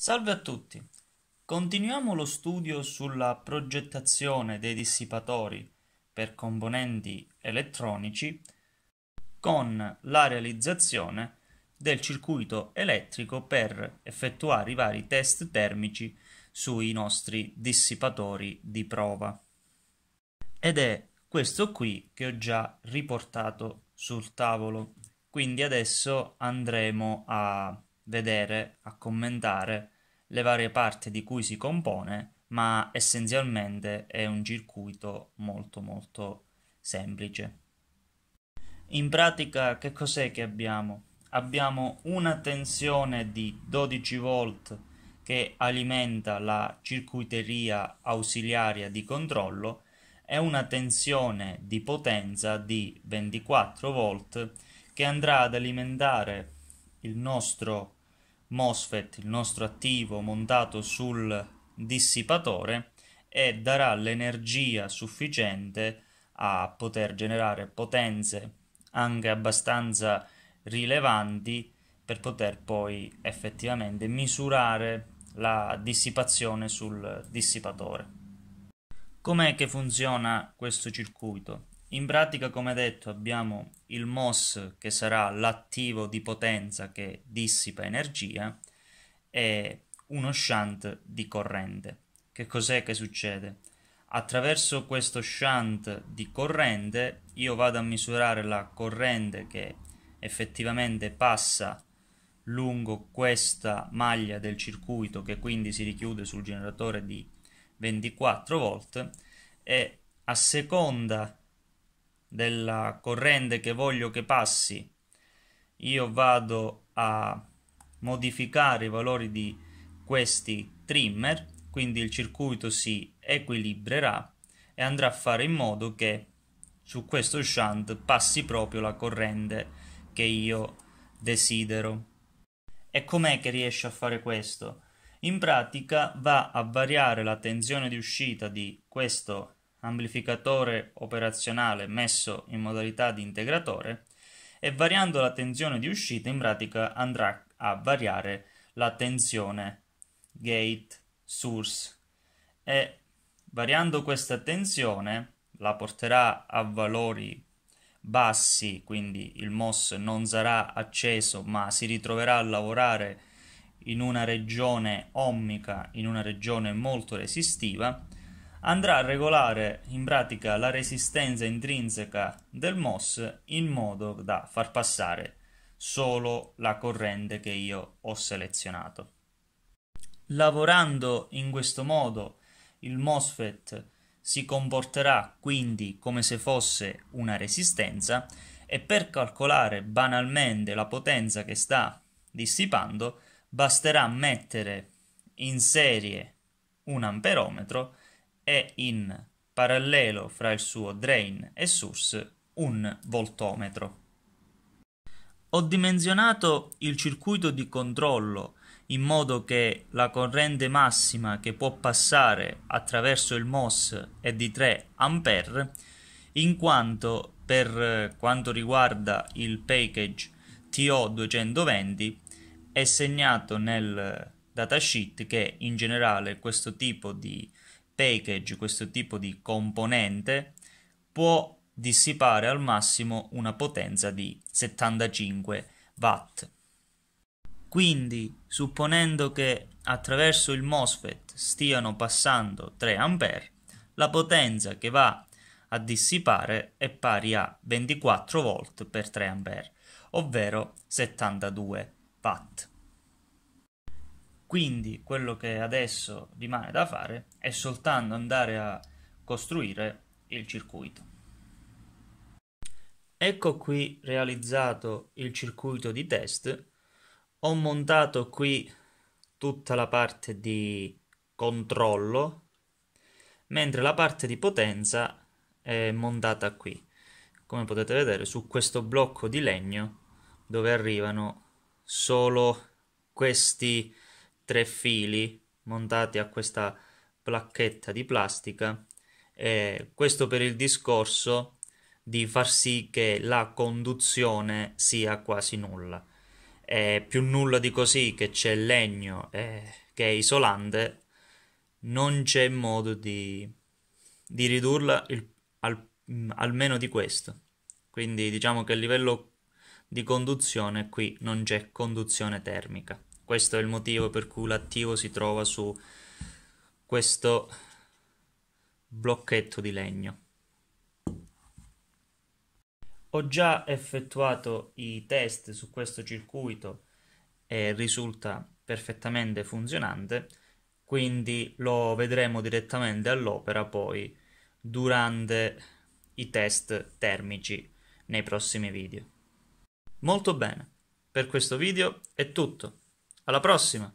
Salve a tutti! Continuiamo lo studio sulla progettazione dei dissipatori per componenti elettronici con la realizzazione del circuito elettrico per effettuare i vari test termici sui nostri dissipatori di prova. Ed è questo qui che ho già riportato sul tavolo. Quindi adesso andremo a vedere, a commentare le varie parti di cui si compone, ma essenzialmente è un circuito molto molto semplice. In pratica che cos'è che abbiamo? Abbiamo una tensione di 12 volt che alimenta la circuiteria ausiliaria di controllo e una tensione di potenza di 24 volt che andrà ad alimentare il nostro MOSFET, il nostro attivo montato sul dissipatore e darà l'energia sufficiente a poter generare potenze anche abbastanza rilevanti per poter poi effettivamente misurare la dissipazione sul dissipatore. Com'è che funziona questo circuito? In pratica, come detto, abbiamo il MOS che sarà l'attivo di potenza che dissipa energia e uno shunt di corrente. Che cos'è che succede? Attraverso questo shunt di corrente io vado a misurare la corrente che effettivamente passa lungo questa maglia del circuito che quindi si richiude sul generatore di 24 volt e a seconda della corrente che voglio che passi io vado a modificare i valori di questi trimmer quindi il circuito si equilibrerà e andrà a fare in modo che su questo shunt passi proprio la corrente che io desidero e com'è che riesce a fare questo? In pratica va a variare la tensione di uscita di questo amplificatore operazionale messo in modalità di integratore e variando la tensione di uscita in pratica andrà a variare la tensione gate source e variando questa tensione la porterà a valori bassi quindi il MOS non sarà acceso ma si ritroverà a lavorare in una regione ommica in una regione molto resistiva andrà a regolare in pratica la resistenza intrinseca del MOS in modo da far passare solo la corrente che io ho selezionato. Lavorando in questo modo il MOSFET si comporterà quindi come se fosse una resistenza e per calcolare banalmente la potenza che sta dissipando basterà mettere in serie un amperometro è in parallelo fra il suo drain e source un voltometro. Ho dimensionato il circuito di controllo in modo che la corrente massima che può passare attraverso il MOS è di 3 A in quanto per quanto riguarda il package TO220 è segnato nel datasheet che in generale questo tipo di package, questo tipo di componente, può dissipare al massimo una potenza di 75 watt. Quindi, supponendo che attraverso il MOSFET stiano passando 3 A, la potenza che va a dissipare è pari a 24 V per 3 A, ovvero 72 watt. Quindi quello che adesso rimane da fare è soltanto andare a costruire il circuito. Ecco qui realizzato il circuito di test. Ho montato qui tutta la parte di controllo, mentre la parte di potenza è montata qui. Come potete vedere su questo blocco di legno dove arrivano solo questi tre fili montati a questa placchetta di plastica eh, questo per il discorso di far sì che la conduzione sia quasi nulla è più nulla di così che c'è legno eh, che è isolante non c'è modo di, di ridurla il, al, mm, almeno di questo quindi diciamo che a livello di conduzione qui non c'è conduzione termica questo è il motivo per cui l'attivo si trova su questo blocchetto di legno. Ho già effettuato i test su questo circuito e risulta perfettamente funzionante, quindi lo vedremo direttamente all'opera poi durante i test termici nei prossimi video. Molto bene, per questo video è tutto. Alla prossima!